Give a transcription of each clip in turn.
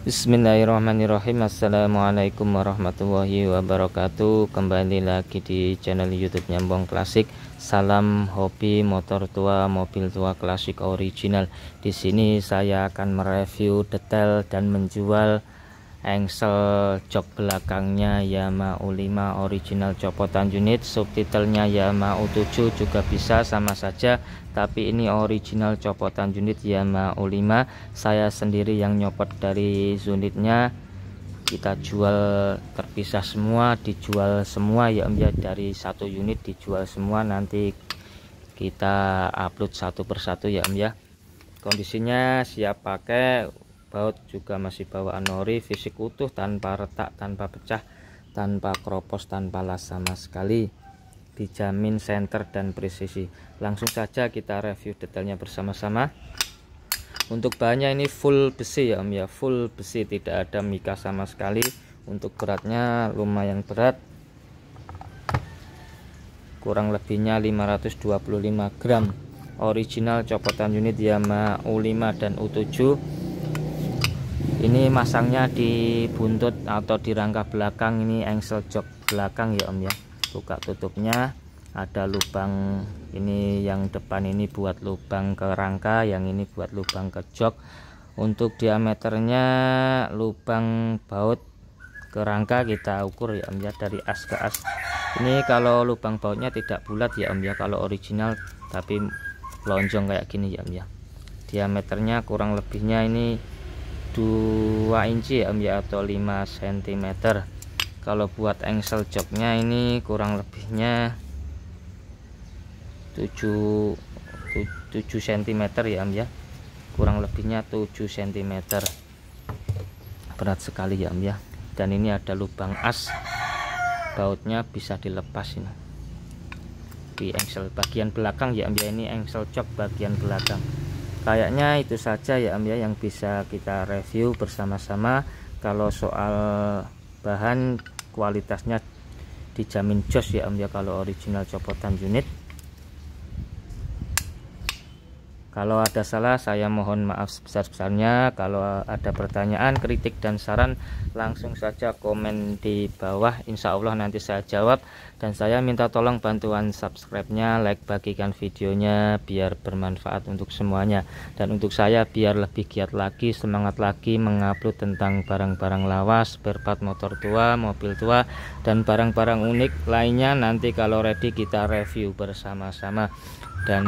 Bismillahirrahmanirrahim Assalamualaikum warahmatullahi wabarakatuh Kembali lagi di channel youtube Nyambong Klasik Salam hobi motor tua mobil tua klasik original Di sini saya akan mereview detail dan menjual engsel jok belakangnya Yamaha U5 original copotan unit subtitlenya Yamaha U7 juga bisa sama saja tapi ini original copotan unit Yamaha U5 saya sendiri yang nyopot dari unitnya kita jual terpisah semua dijual semua ya Om ya dari satu unit dijual semua nanti kita upload satu persatu ya Om ya kondisinya siap pakai Baut juga masih bawaan nori fisik utuh tanpa retak, tanpa pecah, tanpa kropos, tanpa las sama sekali. Dijamin center dan presisi. Langsung saja kita review detailnya bersama-sama. Untuk bahannya ini full besi ya Om ya, full besi tidak ada mika sama sekali. Untuk beratnya lumayan berat. Kurang lebihnya 525 gram. Original copotan unit Yamaha U5 dan U7 ini masangnya di buntut atau di rangka belakang ini engsel jok belakang ya om ya buka tutupnya ada lubang ini yang depan ini buat lubang ke rangka yang ini buat lubang ke jok untuk diameternya lubang baut ke rangka kita ukur ya om ya dari as ke as ini kalau lubang bautnya tidak bulat ya om ya kalau original tapi lonjong kayak gini ya om ya diameternya kurang lebihnya ini 2 inci ya atau 5 cm kalau buat engsel joknya ini kurang lebihnya 7 7 cm ya om ya kurang lebihnya 7 cm berat sekali ya om ya dan ini ada lubang as bautnya bisa dilepas ini di engsel bagian belakang ya om ya ini engsel jok bagian belakang kayaknya itu saja ya Om ya yang bisa kita review bersama-sama kalau soal bahan kualitasnya dijamin jos ya Om ya kalau original copotan unit Kalau ada salah saya mohon maaf sebesar-besarnya. Kalau ada pertanyaan, kritik dan saran langsung saja komen di bawah. Insya Allah nanti saya jawab dan saya minta tolong bantuan subscribe-nya, like, bagikan videonya biar bermanfaat untuk semuanya dan untuk saya biar lebih giat lagi, semangat lagi mengupload tentang barang-barang lawas, berpat motor tua, mobil tua dan barang-barang unik lainnya nanti kalau ready kita review bersama-sama dan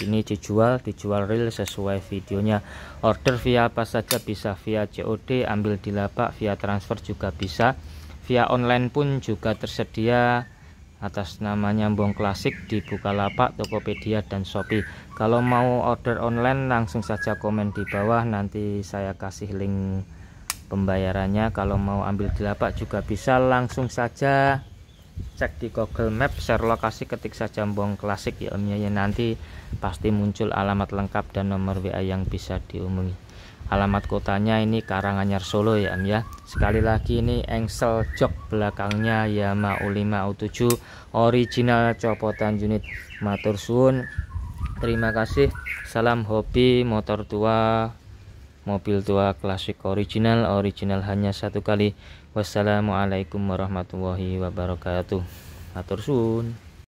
ini dijual dijual real sesuai videonya order via apa saja bisa via COD ambil di lapak via transfer juga bisa via online pun juga tersedia atas nama bong Klasik di Bukalapak, Tokopedia, dan Shopee. Kalau mau order online langsung saja komen di bawah nanti saya kasih link pembayarannya. Kalau mau ambil di lapak juga bisa langsung saja cek di Google Map share lokasi ketik saja Bong Klasik ya Om ya, ya nanti pasti muncul alamat lengkap dan nomor WA yang bisa dihubungi alamat kotanya ini Karanganyar Solo ya Om ya sekali lagi ini engsel jok belakangnya Yamaha U5 U7 original copotan unit matur suun. terima kasih salam hobi motor tua mobil tua klasik original original hanya satu kali wassalamualaikum warahmatullahi wabarakatuh atur sun